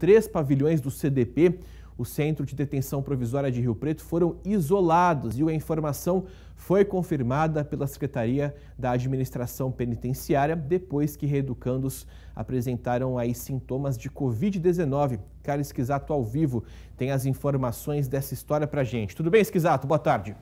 três pavilhões do CDP, o Centro de Detenção Provisória de Rio Preto, foram isolados e a informação foi confirmada pela Secretaria da Administração Penitenciária depois que reeducandos apresentaram aí sintomas de Covid-19. Cara Esquisato ao vivo tem as informações dessa história para gente. Tudo bem, Esquisato? Boa tarde.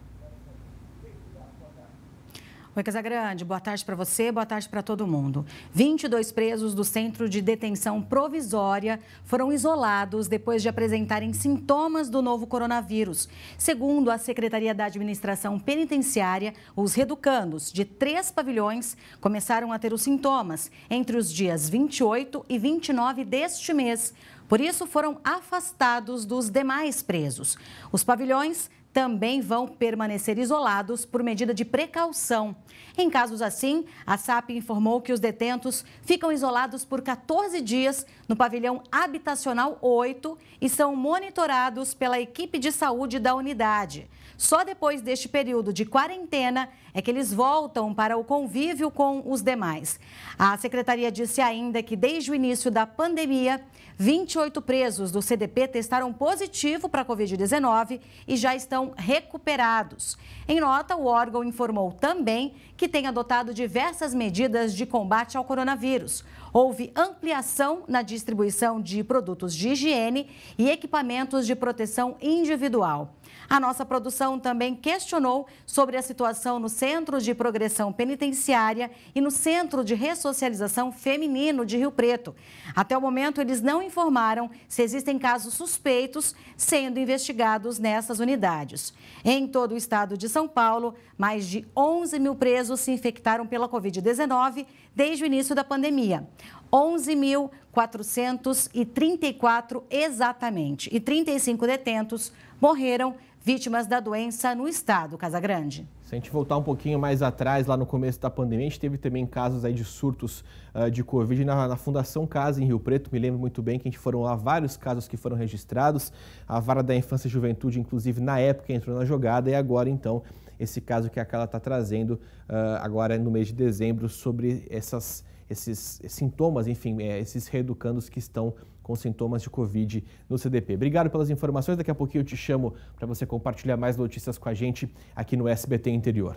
Oi, Casagrande, boa tarde para você, boa tarde para todo mundo. 22 presos do Centro de Detenção Provisória foram isolados depois de apresentarem sintomas do novo coronavírus. Segundo a Secretaria da Administração Penitenciária, os reducandos de três pavilhões começaram a ter os sintomas entre os dias 28 e 29 deste mês. Por isso, foram afastados dos demais presos. Os pavilhões também vão permanecer isolados por medida de precaução. Em casos assim, a SAP informou que os detentos ficam isolados por 14 dias no pavilhão habitacional 8 e são monitorados pela equipe de saúde da unidade. Só depois deste período de quarentena é que eles voltam para o convívio com os demais. A secretaria disse ainda que desde o início da pandemia, 28 presos do CDP testaram positivo para a Covid-19 e já estão recuperados. Em nota, o órgão informou também que tem adotado diversas medidas de combate ao coronavírus. Houve ampliação na distribuição de produtos de higiene e equipamentos de proteção individual. A nossa produção também questionou sobre a situação no Centro de Progressão Penitenciária e no Centro de Ressocialização Feminino de Rio Preto. Até o momento, eles não informaram se existem casos suspeitos sendo investigados nessas unidades. Em todo o estado de São Paulo, mais de 11 mil presos se infectaram pela Covid-19 desde o início da pandemia. 11.434 exatamente. E 35 detentos morreram vítimas da doença no estado, Casagrande. Se a gente voltar um pouquinho mais atrás, lá no começo da pandemia, a gente teve também casos aí de surtos uh, de Covid na, na, Fundação Casa, em Rio Preto. Me lembro muito bem que a gente foram lá vários casos que foram registrados. A vara da infância e juventude, inclusive, na época entrou na jogada e agora, então, esse caso que a Carla está trazendo uh, agora no mês de dezembro sobre essas esses eh, sintomas, enfim, é, esses reeducandos que estão com sintomas de Covid no CDP. Obrigado pelas informações. Daqui a pouquinho eu te chamo para você compartilhar mais notícias com a gente aqui no SBT Interior.